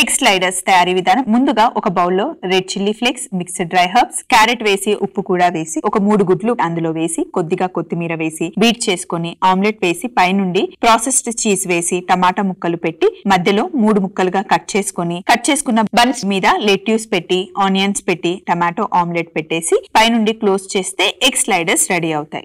egg sliders తయారీ విధానం ముందుగా ఒక బౌల్లో red chilli flakes mixed dry herbs carrot వేసి ఉప్పు కూడా వేసి ఒక మూడు గుడ్లు అందులో వేసి కొద్దిగా కొత్తిమీర వేసి బీట్ చేసుకుని ఆమ్లెట్ వేసి పైనుండి ప్రాసెస్డ్ చీజ్ వేసి టమాటా ముక్కలు పెట్టి మధ్యలో మూడు ముక్కలుగా కట్ చేసుకుని కట్ చేసుకున్న బన్స్ మీద లెట్యూస్ పెట్టి ఆనియన్స్ పెట్టి టమాటో ఆమ్లెట్ పెట్టేసి పైనుండి క్లోజ్ చేస్తే ఎగ్ స్లైడర్స్ రెడీ అవుతాయి